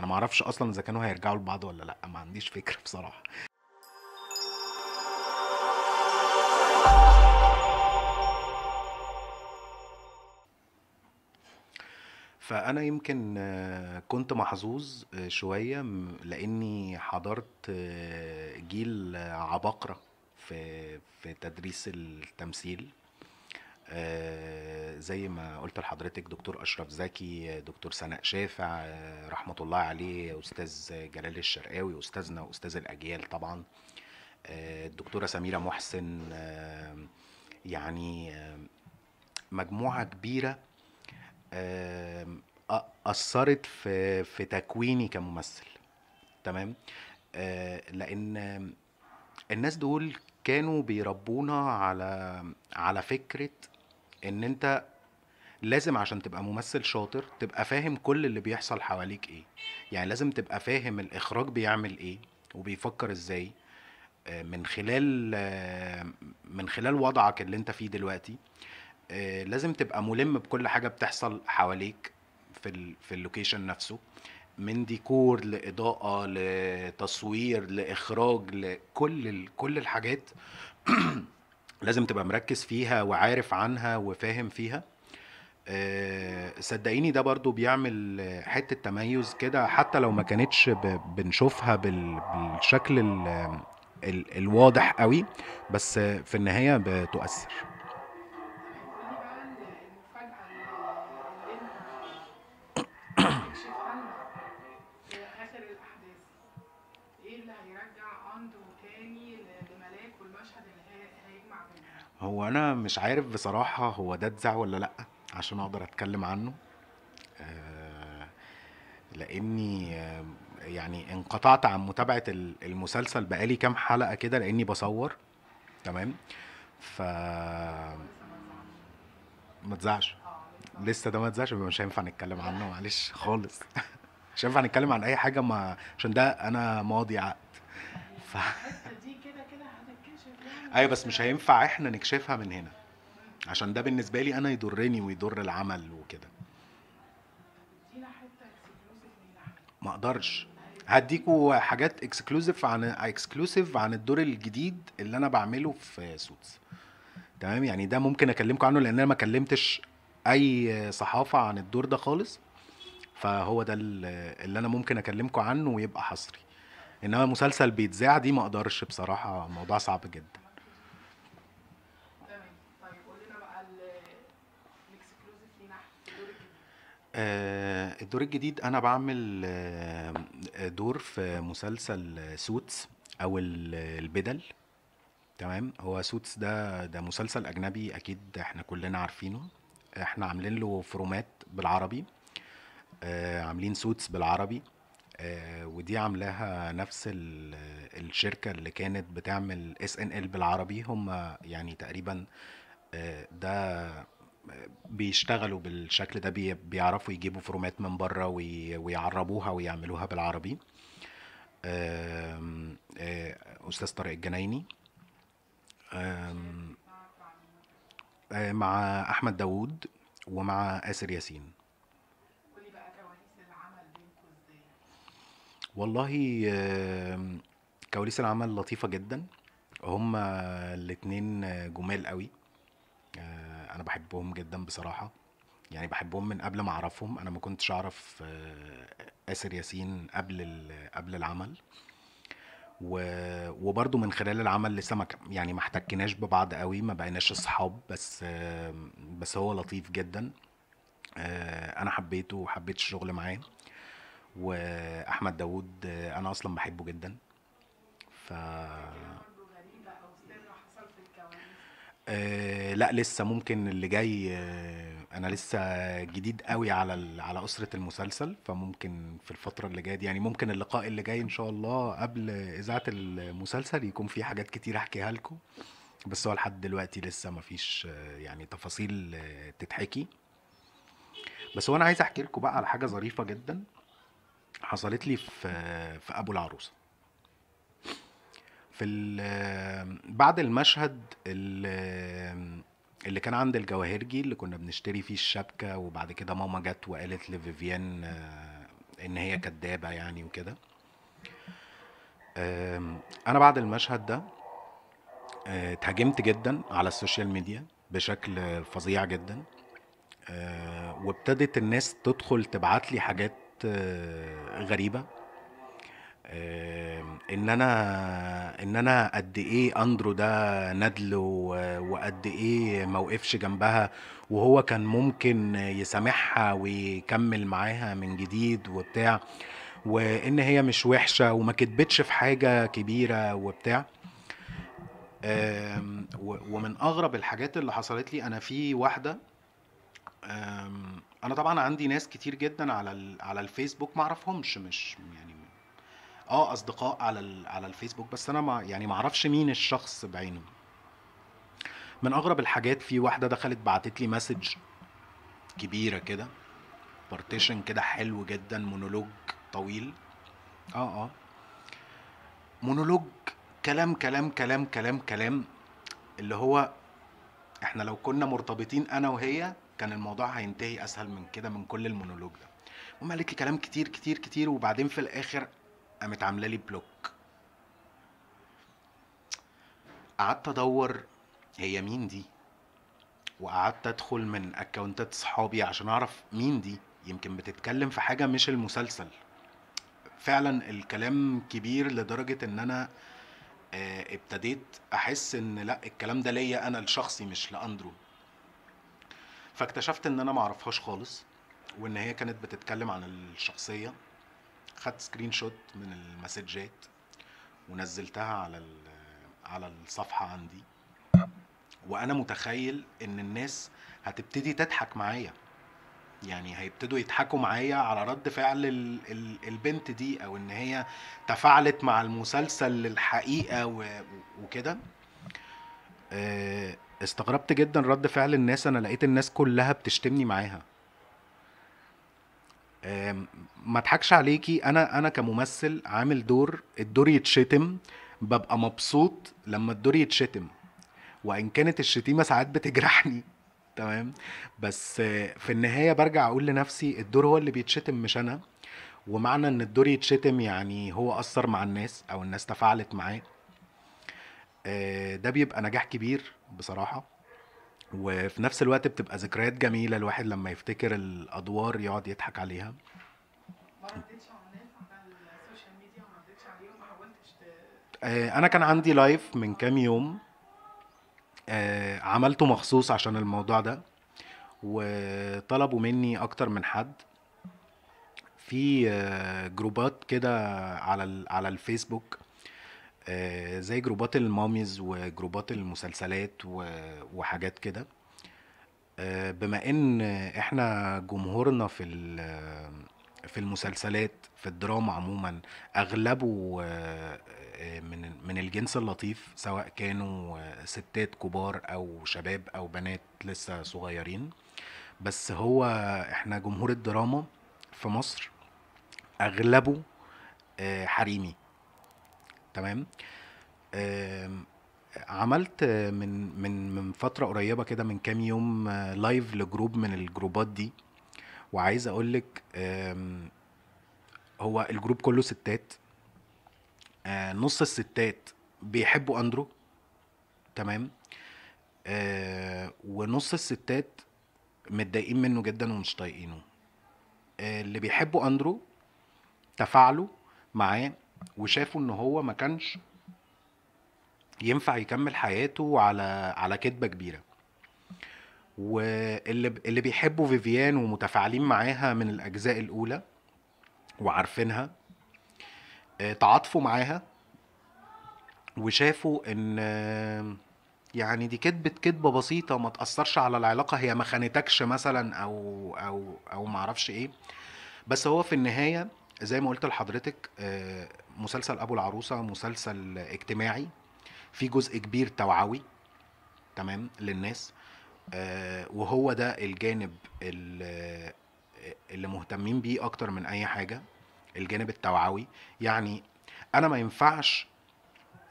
انا ما اعرفش اصلا اذا كانوا هيرجعوا لبعض ولا لا ما عنديش فكره بصراحه فانا يمكن آه، كنت محظوظ آه، شويه لاني حضرت آه، جيل عباقره في في تدريس التمثيل آه، زي ما قلت لحضرتك دكتور اشرف زكي دكتور سناء شافع آه، رحمه الله عليه استاذ جلال الشرقاوي استاذنا واستاذ الاجيال طبعا آه، الدكتوره سميره محسن يعني مجموعه كبيره اثرت في في تكويني كممثل تمام لان الناس دول كانوا بيربونا على على فكره ان انت لازم عشان تبقى ممثل شاطر تبقى فاهم كل اللي بيحصل حواليك ايه يعني لازم تبقى فاهم الاخراج بيعمل ايه وبيفكر ازاي آه، من خلال آه، من خلال وضعك اللي انت فيه دلوقتي آه، لازم تبقى ملم بكل حاجه بتحصل حواليك في في اللوكيشن نفسه من ديكور لاضاءه لتصوير لاخراج لكل كل الحاجات لازم تبقى مركز فيها وعارف عنها وفاهم فيها آه، صدقيني ده برضو بيعمل حتة تميز كده حتى لو ما كانتش بنشوفها بالشكل الواضح قوي بس في النهاية بتؤثر وانا مش عارف بصراحه هو ده اتذاع ولا لا عشان اقدر اتكلم عنه آه، لاني آه، يعني انقطعت عن متابعه المسلسل بقالي كام حلقه كده لاني بصور تمام ف ما تزعش لسه ده ما تزعش مش هينفع نتكلم عنه معلش خالص مش هينفع نتكلم عن اي حاجه ما عشان ده انا ماضي عقد ف... ايوه بس مش هينفع احنا نكشفها من هنا عشان ده بالنسبه لي انا يضرني ويضر العمل وكده ما اقدرش هديكوا حاجات اكسكلوزيف عن اكسكلوزيف عن الدور الجديد اللي انا بعمله في سوتس تمام يعني ده ممكن اكلمكم عنه لان انا ما كلمتش اي صحافه عن الدور ده خالص فهو ده اللي انا ممكن اكلمكم عنه ويبقى حصري انما مسلسل بيتذاع دي ما اقدرش بصراحه الموضوع صعب جدا آه، الدور الجديد انا بعمل آه، دور في مسلسل سوتس او البدل تمام هو سوتس ده ده مسلسل اجنبي اكيد احنا كلنا عارفينه احنا عاملين له فرومات بالعربي آه، عاملين سوتس بالعربي ودي عاملاها نفس الشركة اللي كانت بتعمل اس ان ال بالعربي هم يعني تقريبا ده بيشتغلوا بالشكل ده بيعرفوا يجيبوا فرومات من بره ويعربوها ويعملوها بالعربي آه، استاذ طارق الجنايني آه، مع احمد داوود ومع اسر ياسين والله كواليس العمل لطيفه جدا هما الاتنين جمال قوي آه، انا بحبهم جدا بصراحه يعني بحبهم من قبل ما اعرفهم انا ما كنتش اعرف آه، اسر ياسين قبل قبل العمل وبرضه من خلال العمل لسه ما يعني ما احتكناش ببعض قوي ما بقيناش اصحاب بس آه، بس هو لطيف جدا آه، انا حبيته وحبيت الشغل معاه واحمد داوود انا اصلا بحبه جدا ف آه، لا لسه ممكن اللي جاي آه، انا لسه جديد قوي على على اسره المسلسل فممكن في الفتره اللي جايه دي يعني ممكن اللقاء اللي جاي ان شاء الله قبل اذاعه المسلسل يكون في حاجات كتير احكيها لكم بس هو لحد دلوقتي لسه ما فيش آه، يعني تفاصيل تتحكي بس هو انا عايز احكي لكم بقى على حاجه ظريفه جدا حصلت لي في في ابو العروسه في بعد المشهد اللي كان عند الجواهرجي اللي كنا بنشتري فيه الشبكه وبعد كده ماما جت وقالت لفيفيان آه، ان هي كدابه يعني وكده انا بعد المشهد ده آه، اتهاجمت جدا على السوشيال ميديا بشكل فظيع جدا آه، وابتدت الناس تدخل تبعت لي حاجات غريبه ان انا ان انا قد ايه اندرو ده ندل وقد ايه ما وقفش جنبها وهو كان ممكن يسامحها ويكمل معاها من جديد وبتاع وان هي مش وحشه وما كدبتش في حاجه كبيره وبتاع ومن اغرب الحاجات اللي حصلت لي انا في واحده انا طبعا عندي ناس كتير جدا على على الفيسبوك ما اعرفهمش مش يعني اه اصدقاء على على الفيسبوك بس انا ما يعني ما اعرفش مين الشخص بعينه من اغرب الحاجات في واحده دخلت بعتت لي مسج كبيره كده بارتيشن كده حلو جدا مونولوج طويل اه اه مونولوج كلام كلام كلام كلام كلام اللي هو احنا لو كنا مرتبطين انا وهي كان الموضوع هينتهي اسهل من كده من كل المونولوج ده المهم قالت لي كلام كتير كتير كتير وبعدين في الاخر قامت عامله لي بلوك قعدت ادور هي مين دي وقعدت ادخل من اكونتات صحابي عشان اعرف مين دي يمكن بتتكلم في حاجه مش المسلسل فعلا الكلام كبير لدرجه ان انا آه، ابتديت احس ان لا الكلام ده ليا انا لشخصي مش لاندرو فاكتشفت ان انا معرفهاش خالص وان هي كانت بتتكلم عن الشخصيه خدت سكرين شوت من المسجات ونزلتها على ال... على الصفحه عندي وانا متخيل ان الناس هتبتدي تضحك معايا يعني هيبتدوا يضحكوا معايا على رد فعل ال... ال... البنت دي او ان هي تفاعلت مع المسلسل للحقيقه وكده آه، استغربت جدا رد فعل الناس انا لقيت الناس كلها بتشتمني معاها ما اضحكش عليكي انا انا كممثل عامل دور الدور يتشتم ببقى مبسوط لما الدور يتشتم وان كانت الشتيمه ساعات بتجرحني تمام بس في النهايه برجع اقول لنفسي الدور هو اللي بيتشتم مش انا ومعنى ان الدور يتشتم يعني هو اثر مع الناس او الناس تفاعلت معاه آه، ده بيبقى نجاح كبير بصراحه وفي نفس الوقت بتبقى ذكريات جميله الواحد لما يفتكر الادوار يقعد يضحك عليها آه، انا كان عندي لايف من كام يوم آه، عملته مخصوص عشان الموضوع ده وطلبوا مني اكتر من حد في آه، جروبات كده على على الفيسبوك آه، زي جروبات الماميز وجروبات المسلسلات وحاجات كده آه، بما ان احنا جمهورنا في في المسلسلات في الدراما عموما اغلبه آه، من من الجنس اللطيف سواء كانوا ستات كبار او شباب او بنات لسه صغيرين بس هو احنا جمهور الدراما في مصر اغلبه حريمي تمام عملت من من من فتره قريبه كده من كام يوم لايف آه، لجروب من الجروبات دي وعايز اقول لك هو الجروب كله ستات آه، نص الستات بيحبوا اندرو تمام آه، ونص الستات متضايقين منه جدا ومش طايقينه اللي بيحبوا اندرو تفاعلوا معاه وشافوا ان هو ما كانش ينفع يكمل حياته على على كذبه كبيره واللي اللي بيحبوا فيفيان ومتفاعلين معاها من الاجزاء الاولى وعارفينها آه، تعاطفوا معاها وشافوا ان يعني دي كذبة كذبة بسيطة ما تأثرش على العلاقة هي ما خانتكش مثلا أو أو أو ما أعرفش إيه بس هو في النهاية زي ما قلت لحضرتك آه، مسلسل ابو العروسه مسلسل اجتماعي في جزء كبير توعوي تمام للناس آه، وهو ده الجانب آه، اللي, مهتمين بيه اكتر من اي حاجه الجانب التوعوي يعني انا ما ينفعش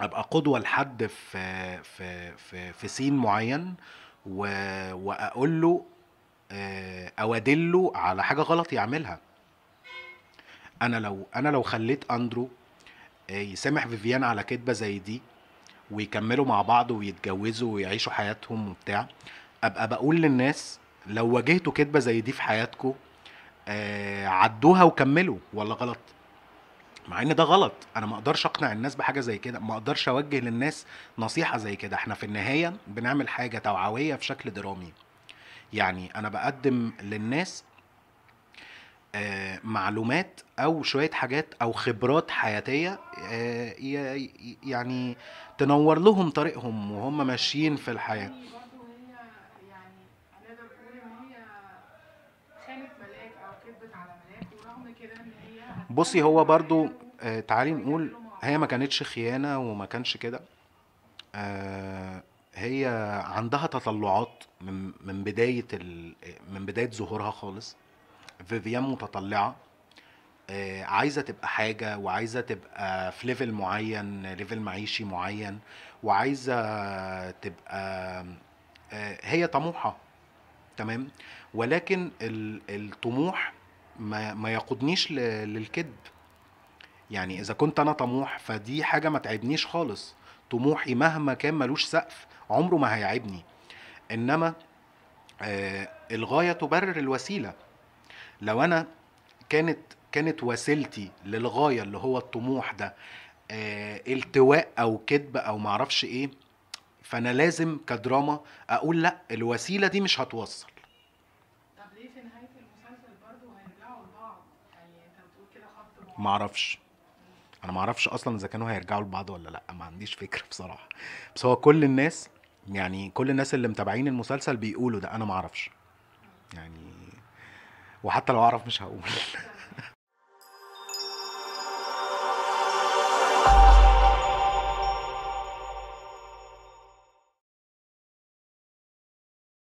ابقى قدوه لحد في في في, في سين معين واقول له آه، او ادله على حاجه غلط يعملها انا لو انا لو خليت اندرو آه، يسامح فيفيان على كدبه زي دي ويكملوا مع بعض ويتجوزوا ويعيشوا حياتهم وبتاع ابقى بقول للناس لو واجهتوا كدبه زي دي في حياتكم آه، عدوها وكملوا ولا غلط مع ان ده غلط انا ما اقدرش اقنع الناس بحاجه زي كده ما اقدرش اوجه للناس نصيحه زي كده احنا في النهايه بنعمل حاجه توعويه في شكل درامي يعني انا بقدم للناس آه، معلومات او شويه حاجات او خبرات حياتيه آه، يعني تنور لهم طريقهم وهم ماشيين في الحياه يعني يعني بصي هو برضو يعني آه، تعالي نقول هي ما كانتش خيانة وما كانش كده هي عندها تطلعات من بداية من بداية ظهورها خالص فيفيان متطلعه آه، عايزه تبقى حاجه وعايزه تبقى في ليفل معين ليفل معيشي معين وعايزه تبقى آه، هي طموحه تمام ولكن الطموح ما, ما يقودنيش للكذب يعني اذا كنت انا طموح فدي حاجه ما تعبنيش خالص طموحي مهما كان ملوش سقف عمره ما هيعبني انما آه، الغايه تبرر الوسيله لو انا كانت كانت وسيلتي للغايه اللي هو الطموح ده آه التواء او كذب او معرفش ايه فانا لازم كدراما اقول لا الوسيله دي مش هتوصل طب ليه في نهايه المسلسل برضه هيرجعوا لبعض يعني انت بتقول كده خط معرفش انا معرفش اصلا اذا كانوا هيرجعوا لبعض ولا لا ما عنديش فكره بصراحه بس هو كل الناس يعني كل الناس اللي متابعين المسلسل بيقولوا ده انا معرفش يعني وحتى لو اعرف مش هقول